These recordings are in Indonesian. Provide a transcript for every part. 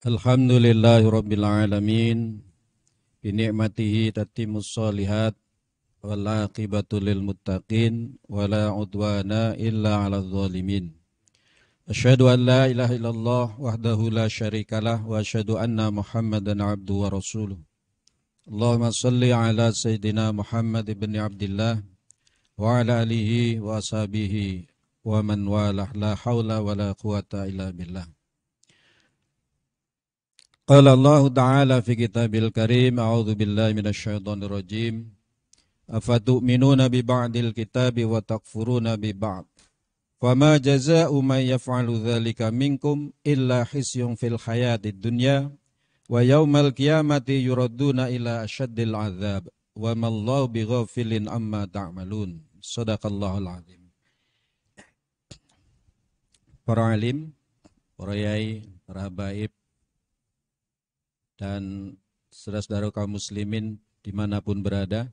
Alhamdulillahi Rabbil Alamin Binikmatihi tatimu salihat Wala aqibatu lil muttaqin Wala udwana illa ala zalimin Asyhadu an la ilaha illallah wahdahu la syarikalah Wa asyhadu anna muhammadan abdu wa rasuluh Allahumma salli ala Sayyidina Muhammad ibn Abdullah Wa ala alihi wa ashabihi Wa man walah la hawla wa la quwata illa billah قال الله تعالى في كتاب الكريم أعوذ بالله من الشيطان الرجيم أفتؤمنون ببعض الكتاب وتكفرون ببعض فما جزاء من يفعل ذلك منكم إلا خزي في الحياة الدنيا ويوم القيامة يردون إلى أشد العذاب وما الله بغافل عما تعملون صدق الله العظيم Para alim, para yai, para habaib, dan saudara-saudara kaum muslimin dimanapun berada.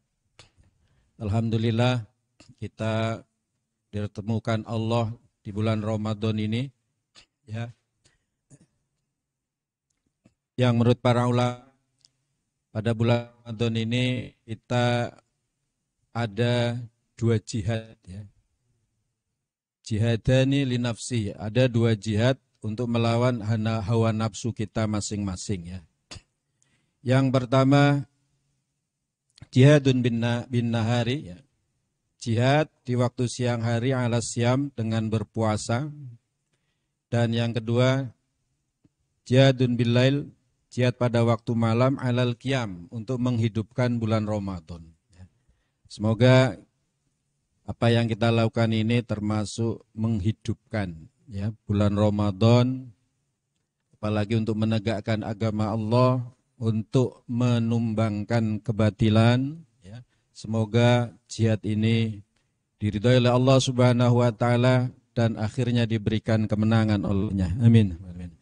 Alhamdulillah kita ditemukan Allah di bulan Ramadan ini ya yang menurut para ulama pada bulan Ramadan ini kita ada dua jihad ya. Jihadani linafsi, ada dua jihad untuk melawan hawa nafsu kita masing-masing ya. Yang pertama jihadun bin, bin nahari ya. Jihad di waktu siang hari ala siam dengan berpuasa. Dan yang kedua jihadun bilail jihad pada waktu malam alal kiam untuk menghidupkan bulan Ramadan. Ya. Semoga apa yang kita lakukan ini termasuk menghidupkan ya bulan Ramadan apalagi untuk menegakkan agama Allah untuk menumbangkan kebatilan. Ya. Semoga jihad ini diridhoi oleh Allah Subhanahu wa taala dan akhirnya diberikan kemenangan olehnya. Amin. Amin.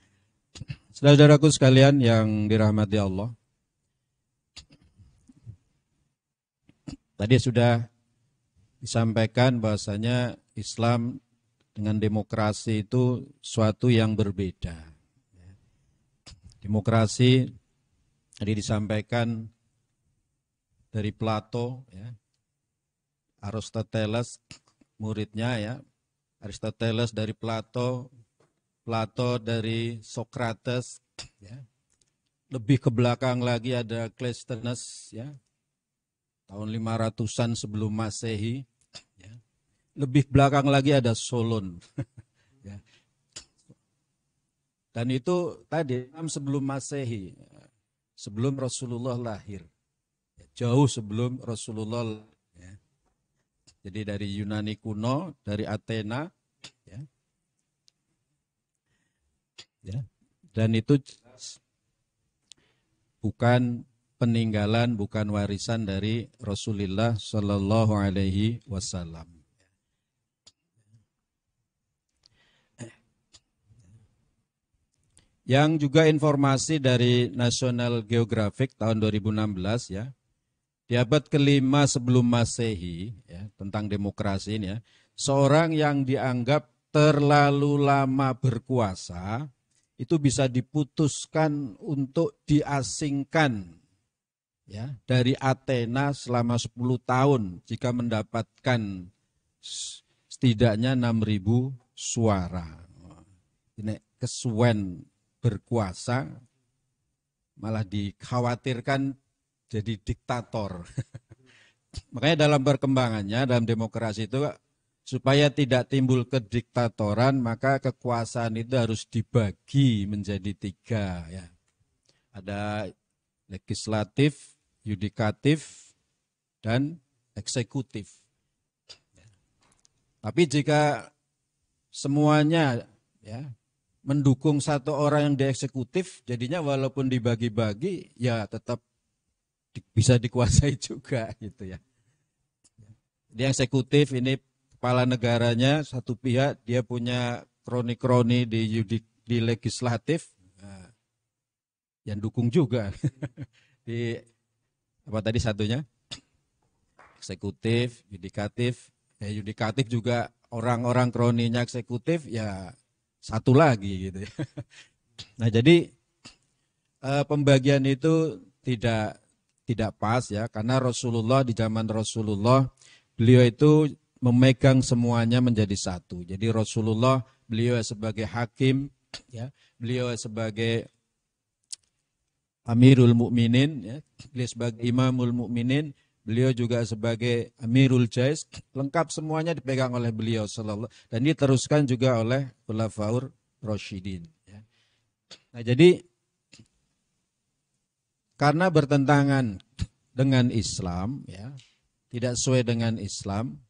Saudaraku sekalian yang dirahmati Allah. Tadi sudah disampaikan bahwasanya Islam dengan demokrasi itu suatu yang berbeda. Ya. Demokrasi jadi disampaikan dari Plato, ya, Aristoteles, muridnya ya, Aristoteles dari Plato, Plato dari Sokrates. ya. lebih ke belakang lagi ada Cleisthenes, ya, tahun 500-an sebelum Masehi, ya. lebih belakang lagi ada Solon. Ya. Dan itu tadi, sebelum Masehi, sebelum Rasulullah lahir. Jauh sebelum Rasulullah. Ya. Jadi dari Yunani kuno, dari Athena. Ya. Ya. Dan itu bukan peninggalan, bukan warisan dari Rasulullah Shallallahu Alaihi Wasallam. Yang juga informasi dari National Geographic tahun 2016 ya. Di abad kelima sebelum Masehi ya, tentang demokrasi ini ya. Seorang yang dianggap terlalu lama berkuasa itu bisa diputuskan untuk diasingkan ya dari Athena selama 10 tahun jika mendapatkan setidaknya 6000 suara. Ini kesuwen berkuasa, malah dikhawatirkan jadi diktator. Makanya dalam perkembangannya, dalam demokrasi itu supaya tidak timbul kediktatoran, maka kekuasaan itu harus dibagi menjadi tiga. Ya. Ada legislatif, yudikatif, dan eksekutif. Tapi jika semuanya ya mendukung satu orang yang di eksekutif jadinya walaupun dibagi-bagi, ya tetap di, bisa dikuasai juga gitu ya. di eksekutif ini kepala negaranya satu pihak, dia punya kroni-kroni di yudik, di legislatif, eh, yang dukung juga di apa tadi satunya eksekutif, yudikatif, ya yudikatif juga orang-orang kroninya eksekutif ya satu lagi gitu. Ya. Nah, jadi eh, pembagian itu tidak tidak pas ya karena Rasulullah di zaman Rasulullah beliau itu memegang semuanya menjadi satu. Jadi Rasulullah beliau sebagai hakim ya, beliau sebagai Amirul Mukminin ya, beliau sebagai Imamul Mukminin, Beliau juga sebagai Amirul Jais, lengkap semuanya dipegang oleh beliau sallallahu dan diteruskan juga oleh Khulafaur ya. Nah, jadi karena bertentangan dengan Islam ya, tidak sesuai dengan Islam,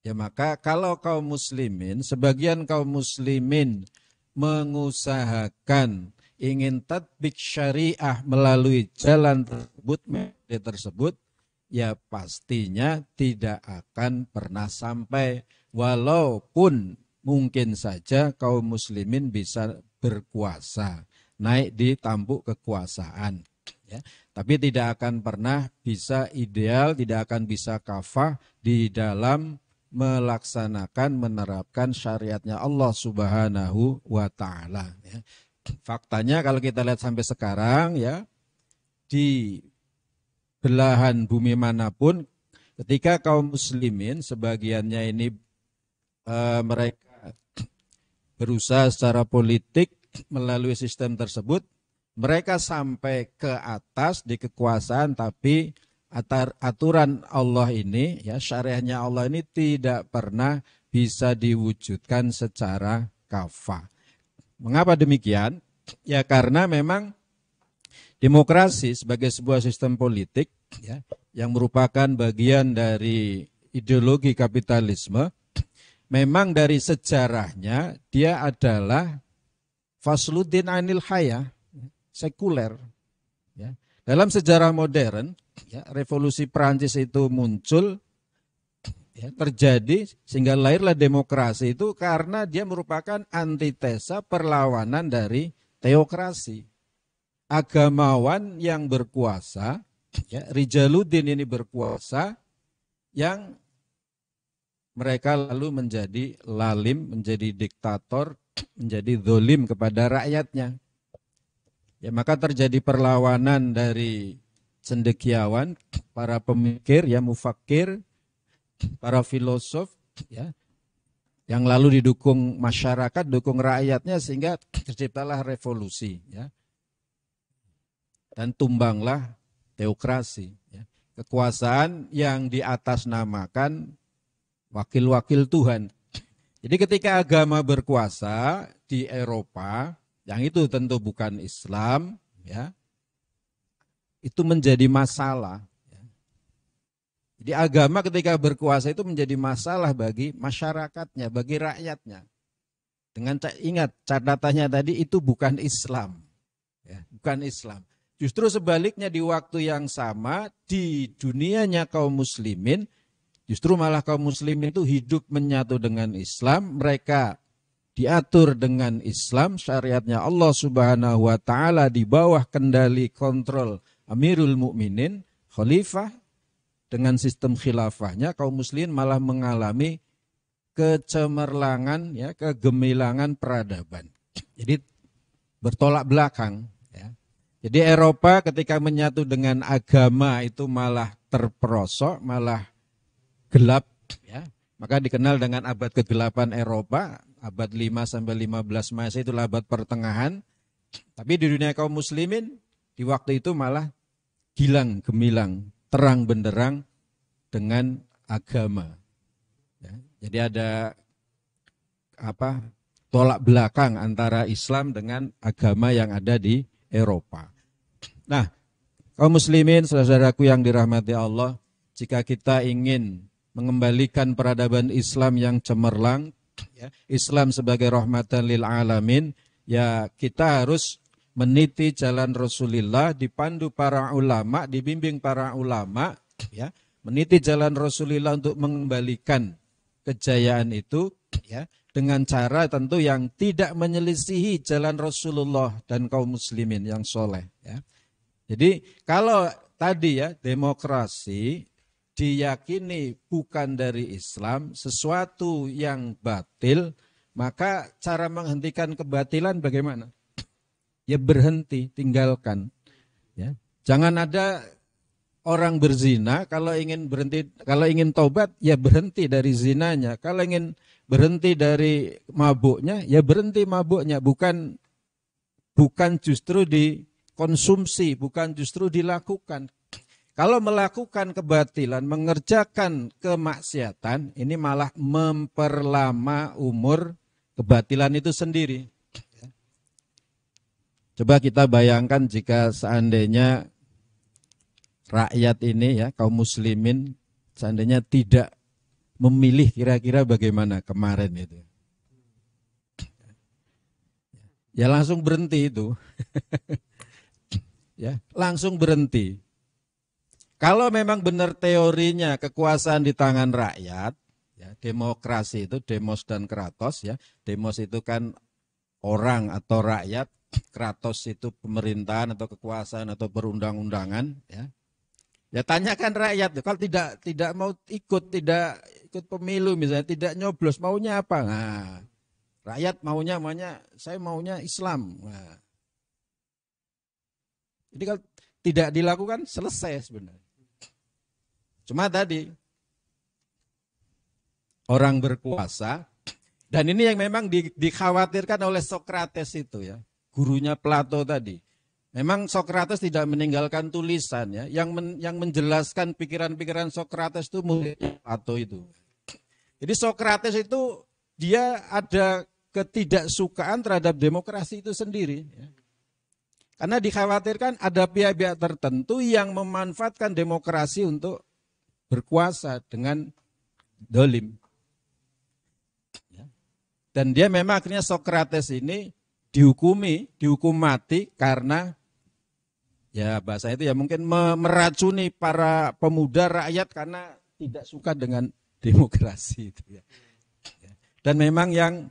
ya maka kalau kaum muslimin, sebagian kaum muslimin mengusahakan ingin tatbik syariah melalui jalan tersebut, metode tersebut, ya pastinya tidak akan pernah sampai walaupun mungkin saja kaum muslimin bisa berkuasa naik di tampuk kekuasaan ya tapi tidak akan pernah bisa ideal tidak akan bisa kafah di dalam melaksanakan menerapkan syariatnya Allah Subhanahu wa taala ya. faktanya kalau kita lihat sampai sekarang ya di belahan bumi manapun ketika kaum muslimin sebagiannya ini e, mereka berusaha secara politik melalui sistem tersebut mereka sampai ke atas di kekuasaan tapi atar aturan Allah ini ya syariahnya Allah ini tidak pernah bisa diwujudkan secara kafah Mengapa demikian? Ya karena memang Demokrasi sebagai sebuah sistem politik ya, yang merupakan bagian dari ideologi kapitalisme, memang dari sejarahnya dia adalah fasluddin anil haya, sekuler. Ya. Dalam sejarah modern, ya, revolusi Perancis itu muncul, ya, terjadi sehingga lahirlah demokrasi itu karena dia merupakan antitesa perlawanan dari teokrasi agamawan yang berkuasa, ya, Rijaluddin ini berkuasa yang mereka lalu menjadi lalim, menjadi diktator, menjadi zolim kepada rakyatnya. Ya, maka terjadi perlawanan dari cendekiawan, para pemikir, ya mufakir, para filosof, ya, yang lalu didukung masyarakat, dukung rakyatnya sehingga terciptalah revolusi. Ya dan tumbanglah teokrasi. Ya. Kekuasaan yang di atas namakan wakil-wakil Tuhan. Jadi ketika agama berkuasa di Eropa, yang itu tentu bukan Islam, ya, itu menjadi masalah. Ya. Jadi agama ketika berkuasa itu menjadi masalah bagi masyarakatnya, bagi rakyatnya. Dengan ingat catatannya tadi itu bukan Islam, ya, bukan Islam. Justru sebaliknya di waktu yang sama di dunianya kaum muslimin justru malah kaum muslimin itu hidup menyatu dengan Islam, mereka diatur dengan Islam, syariatnya Allah Subhanahu wa taala di bawah kendali kontrol Amirul Mukminin, khalifah dengan sistem khilafahnya kaum muslimin malah mengalami kecemerlangan ya kegemilangan peradaban. Jadi bertolak belakang jadi Eropa ketika menyatu dengan agama itu malah terperosok, malah gelap ya. Maka dikenal dengan abad kegelapan Eropa, abad 5 sampai 15 Masehi itu abad pertengahan. Tapi di dunia kaum muslimin di waktu itu malah gilang gemilang, terang benderang dengan agama. Ya. Jadi ada apa? tolak belakang antara Islam dengan agama yang ada di Eropa. Nah, kaum muslimin, saudaraku yang dirahmati Allah, jika kita ingin mengembalikan peradaban Islam yang cemerlang, ya, Islam sebagai rahmatan lil alamin, ya kita harus meniti jalan Rasulullah, dipandu para ulama, dibimbing para ulama, ya, meniti jalan Rasulullah untuk mengembalikan kejayaan itu ya dengan cara tentu yang tidak menyelisihi jalan Rasulullah dan kaum muslimin yang soleh ya. Jadi kalau tadi ya demokrasi diyakini bukan dari Islam sesuatu yang batil maka cara menghentikan kebatilan bagaimana? Ya berhenti, tinggalkan. Ya. Jangan ada orang berzina kalau ingin berhenti kalau ingin tobat ya berhenti dari zinanya kalau ingin berhenti dari mabuknya ya berhenti mabuknya bukan bukan justru dikonsumsi bukan justru dilakukan kalau melakukan kebatilan mengerjakan kemaksiatan ini malah memperlama umur kebatilan itu sendiri ya. coba kita bayangkan jika seandainya rakyat ini ya kaum muslimin seandainya tidak memilih kira-kira bagaimana kemarin itu. Ya langsung berhenti itu. ya, langsung berhenti. Kalau memang benar teorinya kekuasaan di tangan rakyat, ya, demokrasi itu demos dan kratos ya. Demos itu kan orang atau rakyat, kratos itu pemerintahan atau kekuasaan atau perundang-undangan ya. Ya tanyakan rakyat kalau tidak tidak mau ikut tidak ikut pemilu misalnya tidak nyoblos maunya apa? Nah, rakyat maunya maunya saya maunya Islam. Nah. Jadi kalau tidak dilakukan selesai sebenarnya. Cuma tadi orang berkuasa dan ini yang memang di, dikhawatirkan oleh Sokrates itu ya gurunya Plato tadi Memang Sokrates tidak meninggalkan tulisan ya, yang men, yang menjelaskan pikiran-pikiran Sokrates itu murid Plato itu. Jadi Sokrates itu dia ada ketidaksukaan terhadap demokrasi itu sendiri. Ya. Karena dikhawatirkan ada pihak-pihak tertentu yang memanfaatkan demokrasi untuk berkuasa dengan dolim. Ya. Dan dia memang akhirnya Sokrates ini dihukumi, dihukum mati karena ya bahasa itu ya mungkin meracuni para pemuda rakyat karena tidak suka dengan demokrasi itu ya. ya. Dan memang yang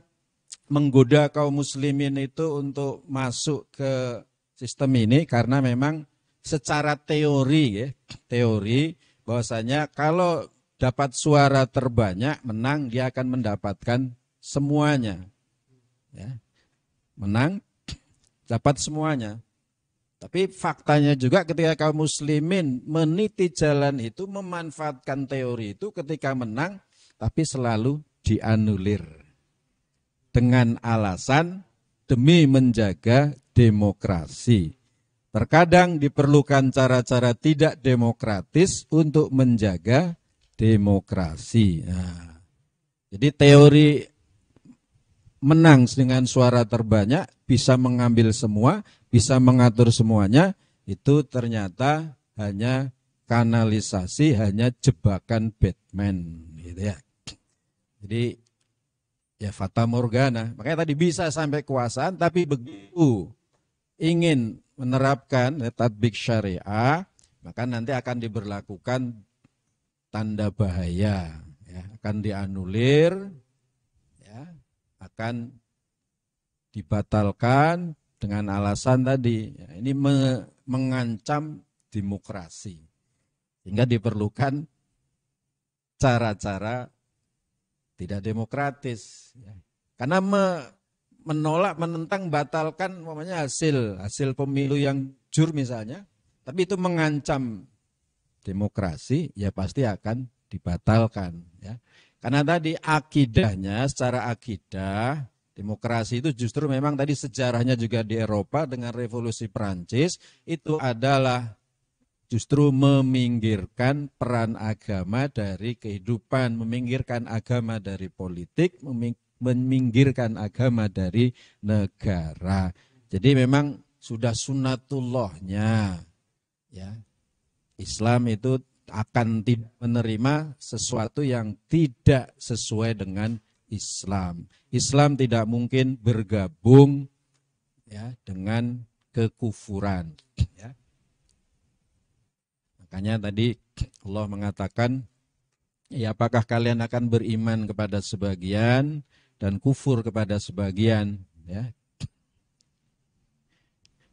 menggoda kaum muslimin itu untuk masuk ke sistem ini karena memang secara teori ya, teori bahwasanya kalau dapat suara terbanyak menang dia akan mendapatkan semuanya. Ya. Menang dapat semuanya. Tapi faktanya juga ketika kaum muslimin meniti jalan itu memanfaatkan teori itu ketika menang tapi selalu dianulir dengan alasan demi menjaga demokrasi. Terkadang diperlukan cara-cara tidak demokratis untuk menjaga demokrasi. Nah, jadi teori menang dengan suara terbanyak bisa mengambil semua, bisa mengatur semuanya, itu ternyata hanya kanalisasi, hanya jebakan Batman gitu ya. Jadi ya fata morgana. Makanya tadi bisa sampai kekuasaan tapi begitu ingin menerapkan tatbik syariah, maka nanti akan diberlakukan tanda bahaya, ya, akan dianulir, ya, akan dibatalkan, dengan alasan tadi ini me mengancam demokrasi sehingga diperlukan cara-cara tidak demokratis karena me menolak menentang batalkan namanya hasil hasil pemilu yang jur misalnya tapi itu mengancam demokrasi ya pasti akan dibatalkan ya karena tadi akidahnya secara akidah Demokrasi itu justru memang tadi sejarahnya juga di Eropa dengan revolusi Perancis itu adalah justru meminggirkan peran agama dari kehidupan, meminggirkan agama dari politik, meminggirkan agama dari negara. Jadi memang sudah sunatullahnya ya. Islam itu akan menerima sesuatu yang tidak sesuai dengan Islam. Islam tidak mungkin bergabung ya dengan kekufuran. Ya. Makanya tadi Allah mengatakan, ya apakah kalian akan beriman kepada sebagian dan kufur kepada sebagian? Ya.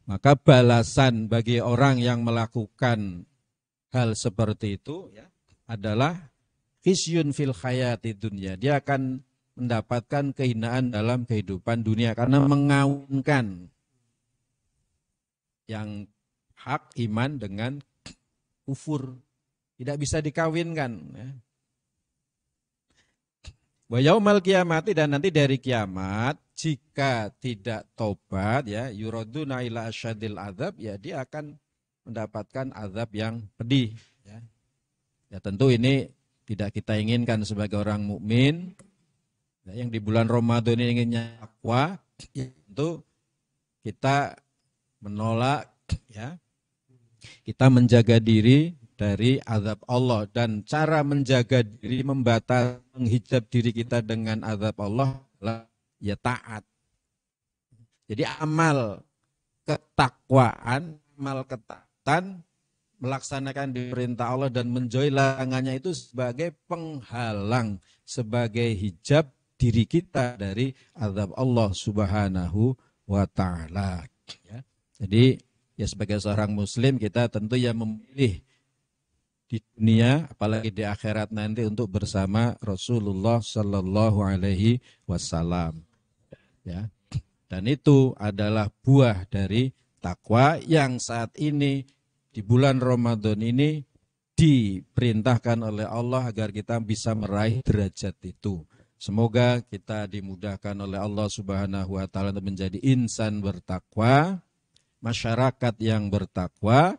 Maka balasan bagi orang yang melakukan hal seperti itu ya, adalah khisyun fil khayati dunia. Dia akan mendapatkan kehinaan dalam kehidupan dunia karena mengawinkan yang hak iman dengan kufur tidak bisa dikawinkan ya. wa yaumal kiamati dan nanti dari kiamat jika tidak tobat ya yuraduna ila asyadil azab ya dia akan mendapatkan azab yang pedih ya. ya tentu ini tidak kita inginkan sebagai orang mukmin Nah, yang di bulan Ramadan ini inginnya takwa itu ya, kita menolak ya kita menjaga diri dari azab Allah dan cara menjaga diri membatas menghijab diri kita dengan azab Allah ya taat. Jadi amal ketakwaan, amal ketatan melaksanakan perintah Allah dan menjauhi larangannya itu sebagai penghalang, sebagai hijab diri kita dari azab Allah Subhanahu wa taala. Ya. Jadi ya sebagai seorang muslim kita tentu yang memilih di dunia apalagi di akhirat nanti untuk bersama Rasulullah sallallahu Alaihi Wasallam ya dan itu adalah buah dari takwa yang saat ini di bulan Ramadan ini diperintahkan oleh Allah agar kita bisa meraih derajat itu Semoga kita dimudahkan oleh Allah Subhanahu wa taala untuk menjadi insan bertakwa, masyarakat yang bertakwa,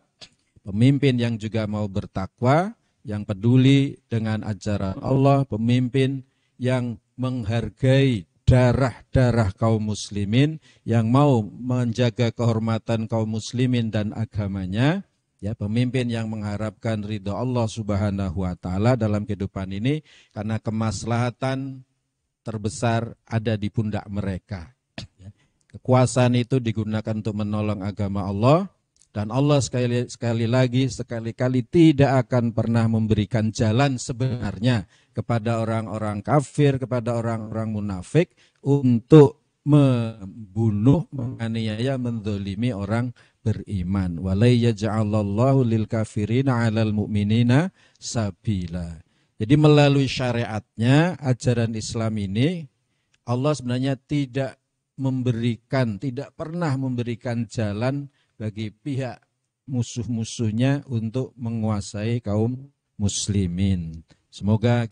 pemimpin yang juga mau bertakwa, yang peduli dengan ajaran Allah, pemimpin yang menghargai darah-darah kaum muslimin, yang mau menjaga kehormatan kaum muslimin dan agamanya, ya pemimpin yang mengharapkan ridha Allah Subhanahu wa taala dalam kehidupan ini karena kemaslahatan terbesar ada di pundak mereka. Ya. Kekuasaan itu digunakan untuk menolong agama Allah dan Allah sekali sekali lagi sekali-kali tidak akan pernah memberikan jalan sebenarnya kepada orang-orang kafir, kepada orang-orang munafik untuk membunuh, menganiaya, mendolimi orang beriman. Walai yaj'alallahu lil kafirina 'alal mu'minina sabila. Jadi melalui syariatnya ajaran Islam ini Allah sebenarnya tidak memberikan, tidak pernah memberikan jalan bagi pihak musuh-musuhnya untuk menguasai kaum muslimin. Semoga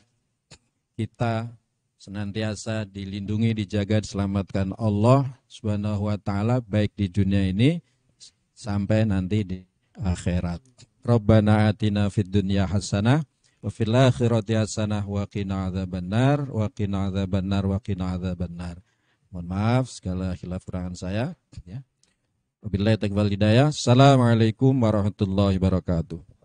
kita senantiasa dilindungi, dijaga, diselamatkan Allah Subhanahu wa taala baik di dunia ini sampai nanti di akhirat. Rabbana atina fid dunya hasanah wa fil akhirati hasanah wa qina adzabannar wa qina adzabannar wa qina adzabannar. Mohon maaf segala khilaf kurangan saya ya. Wabillahi taufiq wal hidayah. Assalamualaikum warahmatullahi wabarakatuh.